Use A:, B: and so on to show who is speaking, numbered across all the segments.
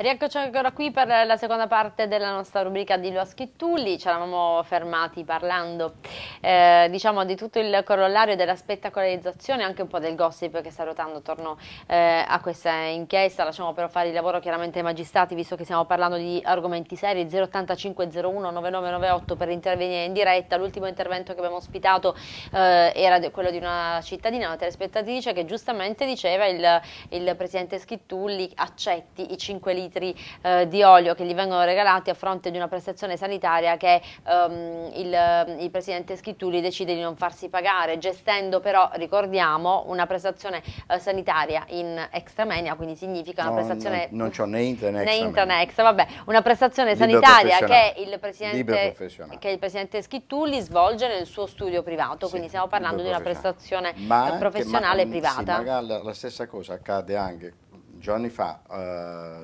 A: Rieccoci ancora qui per la seconda parte della nostra rubrica di Lua Schittulli, ci eravamo fermati parlando eh, diciamo di tutto il corollario della spettacolarizzazione, e anche un po' del gossip che sta ruotando attorno eh, a questa inchiesta, lasciamo però fare il lavoro chiaramente ai magistrati visto che stiamo parlando di argomenti seri, 085 per intervenire in diretta, l'ultimo intervento che abbiamo ospitato eh, era quello di una cittadina, una telespettatrice che giustamente diceva il, il presidente Schittulli accetti i 5 litri litri eh, di olio che gli vengono regalati a fronte di una prestazione sanitaria che ehm, il, il, presidente Schittuli decide di non farsi pagare, gestendo però, ricordiamo, una prestazione eh, sanitaria in extramenia, quindi significa una no, prestazione... No,
B: non, c'ho né intra né, né
A: vabbè, una prestazione sanitaria che il, che il, presidente, Schittuli svolge nel suo studio privato, sì, quindi stiamo parlando di una prestazione ma eh, professionale anche, ma, privata. Sì,
B: la, la stessa cosa accade anche giorni fa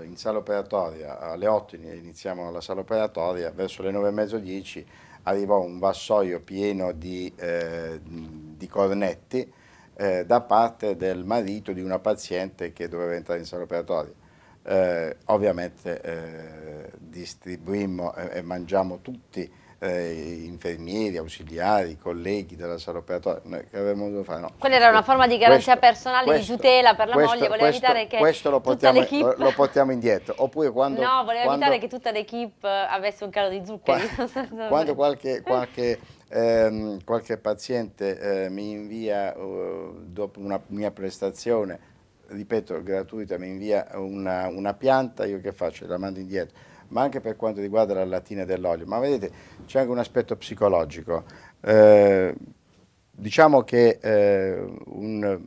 B: eh, in sala operatoria, alle 8 iniziamo la sala operatoria, verso le 9 e mezzo 10 arrivò un vassoio pieno di, eh, di cornetti eh, da parte del marito di una paziente che doveva entrare in sala operatoria. Eh, ovviamente eh, distribuimmo e, e mangiamo tutti eh, infermieri, ausiliari, colleghi della sala operatoria, che avremmo dovuto fare? No. Quella era una
A: forma di garanzia questo, personale, questo, di tutela per la questo, moglie, voleva evitare che questo lo portiamo, lo, lo
B: portiamo, indietro. Oppure quando, no, voleva quando, evitare che
A: tutta l'equipe avesse un calo di zuccheri. Quando, quando
B: qualche, qualche ehm, qualche paziente eh, mi invia, uh, dopo una mia prestazione, ripeto, gratuita, mi invia una, una pianta, io che faccio? La mando indietro ma anche per quanto riguarda la latina dell'olio. Ma vedete, c'è anche un aspetto psicologico. Eh, diciamo che eh, un,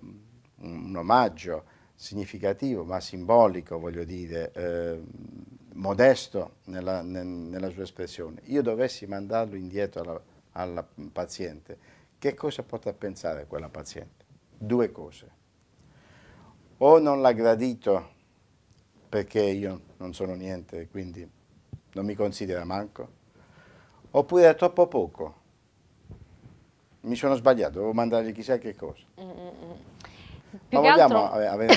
B: un, omaggio significativo, ma simbolico, voglio dire, eh, modesto nella, nella, sua espressione, io dovessi mandarlo indietro alla, alla paziente, che cosa potrà pensare quella paziente? Due cose. O non l'ha gradito perché io non sono niente, quindi non mi considera manco, oppure è troppo poco, mi sono sbagliato, devo mandargli chissà che cosa.
C: Mm, mm, mm.
B: Ma vogliamo altro... avere...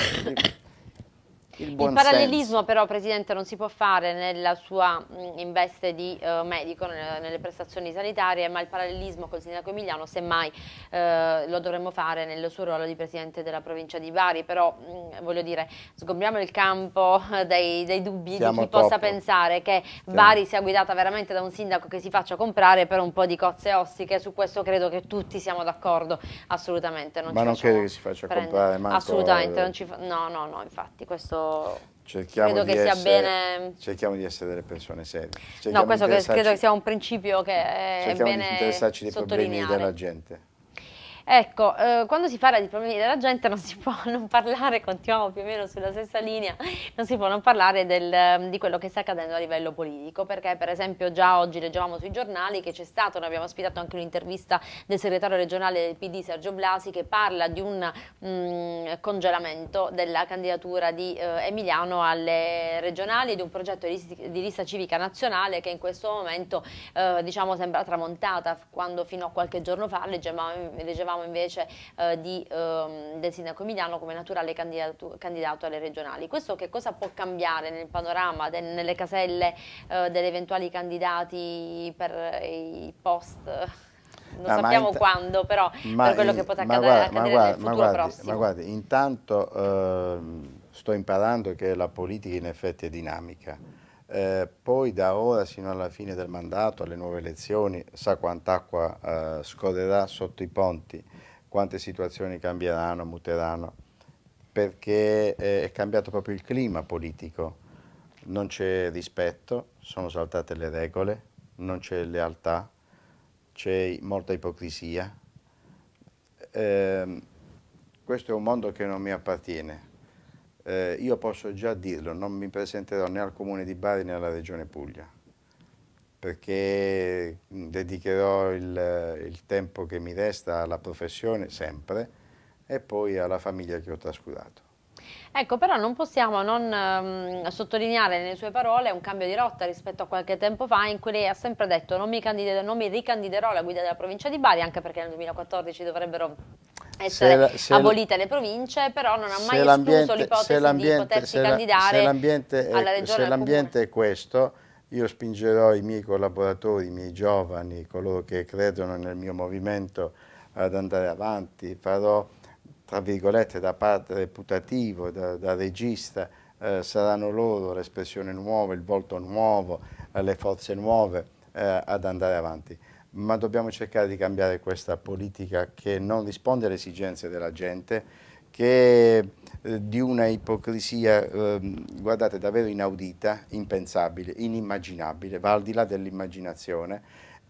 B: Il,
A: il parallelismo senso. però, Presidente, non si può fare nella sua mm, in veste di eh, medico, nelle, nelle, prestazioni sanitarie, ma il parallelismo col sindaco Emiliano semmai eh, lo dovremmo fare nel suo ruolo di Presidente della provincia di Bari, però mh, mm, voglio dire, sgombriamo il campo dei, dei dubbi Siamo di chi top. possa pensare che Siamo. Bari sia guidata veramente da un sindaco che si faccia comprare per un po' di cozze ostiche su questo credo che tutti siamo d'accordo, assolutamente. Non ma non credo
B: che si faccia comprare, Marco, assolutamente, non ci fa...
A: no, no, no, infatti, questo
B: Cerchiamo credo che sia bene... Cerchiamo di essere delle persone serie. Cerchiamo no, questo che credo che sia
A: un principio che è cerchiamo bene Cerchiamo di interessarci dei problemi della gente. Ecco, eh, quando si parla di problemi della gente non si può non parlare, continuiamo più o meno sulla stessa linea, non si può non parlare del, ehm, di quello che sta accadendo a livello politico, perché per esempio già oggi leggevamo sui giornali che c'è stato, noi abbiamo ospitato anche un'intervista del segretario regionale del PD Sergio Blasi che parla di un mh, mm, congelamento della candidatura di eh, Emiliano alle regionali e di un progetto di, di, lista civica nazionale che in questo momento eh, diciamo sembra tramontata quando fino a qualche giorno fa leggevamo, leggevamo parlavamo invece eh, di, eh, del sindaco Emiliano come naturale candidato, candidato, alle regionali. Questo che cosa può cambiare nel panorama, del, nelle caselle eh, degli eventuali candidati per i post?
B: non ah, sappiamo quando,
A: però per quello in, che potrà accadere, guarda, accadere ma guarda, ma guardi, ma
B: guardi, intanto eh, sto imparando che la politica in effetti è dinamica eh, poi da ora sino alla fine del mandato, alle nuove elezioni, sa quant'acqua eh, scorrerà sotto i ponti, quante situazioni cambieranno, muteranno, perché eh, è cambiato proprio il clima politico, non c'è rispetto, sono saltate le regole, non c'è lealtà, c'è molta ipocrisia. Ehm, questo è un mondo che non mi appartiene eh, io posso già dirlo, non mi presenterò né al Comune di Bari né alla Regione Puglia, perché dedicherò il, il tempo che mi resta alla professione sempre e poi alla famiglia che ho trascurato.
A: Ecco, però non possiamo non um, sottolineare nelle sue parole un cambio di rotta rispetto a qualche tempo fa in cui lei ha sempre detto non mi, non mi ricandiderò alla guida della provincia di Bari anche perché nel 2014 dovrebbero essere se abolite le province, però non ha mai escluso l'ipotesi di potersi candidare se alla regione. Se l'ambiente
B: è questo, io spingerò i miei collaboratori, i miei giovani, coloro che credono nel mio movimento ad andare avanti, farò tra virgolette da parte reputativo, da, da regista, eh, saranno loro l'espressione nuova, il volto nuovo, eh, le forze nuove eh, ad andare avanti ma dobbiamo cercare di cambiare questa politica che non risponde alle esigenze della gente, che è eh, di una ipocrisia, eh, guardate, davvero inaudita, impensabile, inimmaginabile, va al di là dell'immaginazione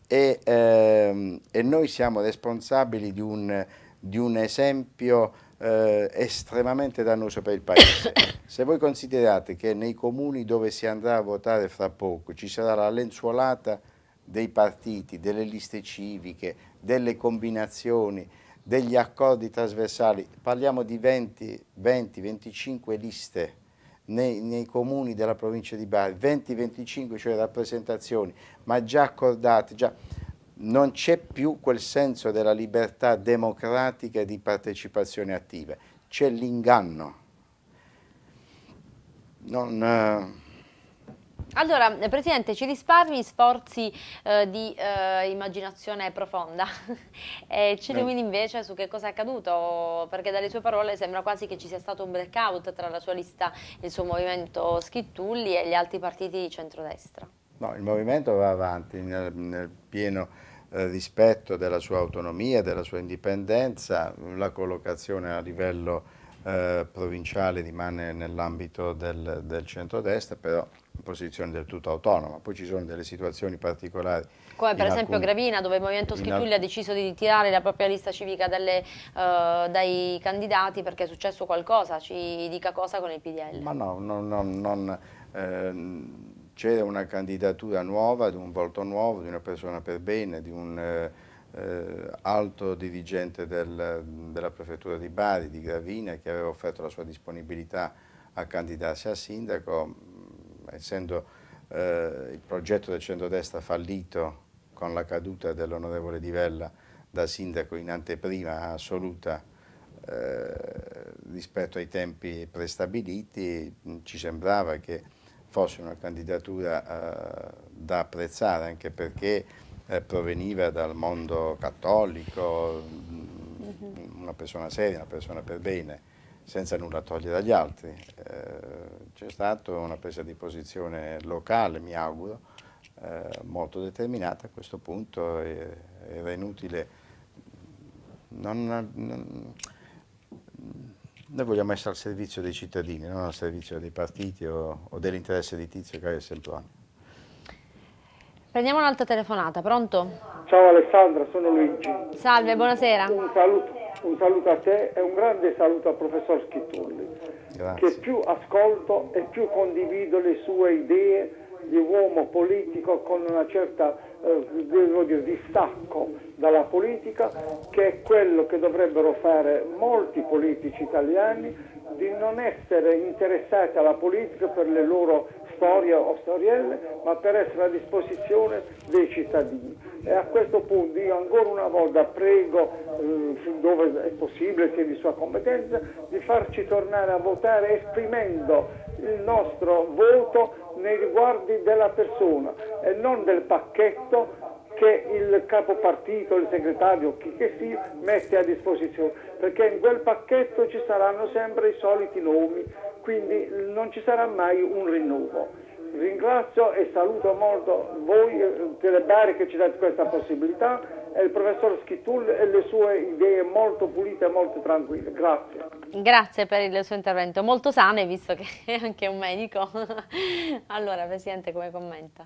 B: e, eh, e, noi siamo responsabili di un, di un esempio eh, estremamente dannoso per il Paese. Se voi considerate che nei comuni dove si andrà a votare fra poco ci sarà la lenzuolata dei partiti, delle liste civiche, delle combinazioni, degli accordi trasversali, parliamo di 20-25 liste nei, nei, comuni della provincia di Bari, 20-25 cioè rappresentazioni, ma già accordate, già non c'è più quel senso della libertà democratica e di partecipazione attiva, c'è l'inganno. Non, eh,
A: allora, eh, Presidente, ci risparmi sforzi eh, di eh, immaginazione profonda e ci illumini invece su che cosa è accaduto, perché dalle sue parole sembra quasi che ci sia stato un blackout tra la sua lista, il suo movimento Schittulli e gli altri partiti di centrodestra.
B: No, il movimento va avanti nel, nel pieno eh, rispetto della sua autonomia, della sua indipendenza, la collocazione a livello eh, provinciale rimane nell'ambito del, del centro-destra, però in posizione del tutto autonoma. Poi ci sono delle situazioni particolari.
A: Come per esempio alcuni... Gravina, dove il Movimento Schitulli ha deciso di ritirare la propria lista civica dalle, uh, dai candidati perché è successo qualcosa. Ci dica cosa con il PDL.
B: Ma no, no, no non... Ehm, c'era una candidatura nuova, di un volto nuovo, di una persona per bene, di un... Eh, eh, alto dirigente del, della prefettura di Bari, di Gravina, che aveva offerto la sua disponibilità a candidarsi a sindaco, mm, essendo eh, il progetto del centrodestra fallito con la caduta dell'onorevole Di Vella da sindaco in anteprima assoluta eh, rispetto ai tempi prestabiliti, mm, ci sembrava che fosse una candidatura eh, da apprezzare anche perché eh, proveniva dal mondo cattolico, mm-hmm. una persona seria, una persona per bene, senza nulla togliere dagli altri. Eh, c'è stata una presa di posizione locale, mi auguro, eh, molto determinata a questo punto, era inutile. Non, non, noi vogliamo essere al servizio dei cittadini, non al servizio dei partiti o, o dell'interesse di Tizio Caio Semplonio.
A: Prendiamo un'altra telefonata, pronto?
C: Ciao Alessandra,
B: sono Luigi. Salve,
A: buonasera. Un saluto,
C: un saluto a te e un grande saluto al professor Schittulli, Grazie. che più ascolto e più condivido le sue idee di uomo politico con una certa eh, dire, distacco dalla politica, che è quello che dovrebbero fare molti politici italiani, di non essere interessati alla politica per le loro storia o storielle, ma per essere a disposizione dei cittadini. E a questo punto io ancora una volta prego, eh, dove è possibile, sia di sua competenza, di farci tornare a votare esprimendo il nostro voto nei riguardi della persona e non del pacchetto che il capo partito, il segretario, chi che sia, mette a disposizione, perché in quel pacchetto ci saranno sempre i soliti nomi, quindi non ci sarà mai un rinnovo. Ringrazio e saluto molto voi eh, Telebari che ci date questa possibilità e il professor Schittul e le sue idee molto pulite e molto tranquille. Grazie.
A: Grazie per il suo intervento, molto sane visto che è anche un medico. Allora Presidente come commenta?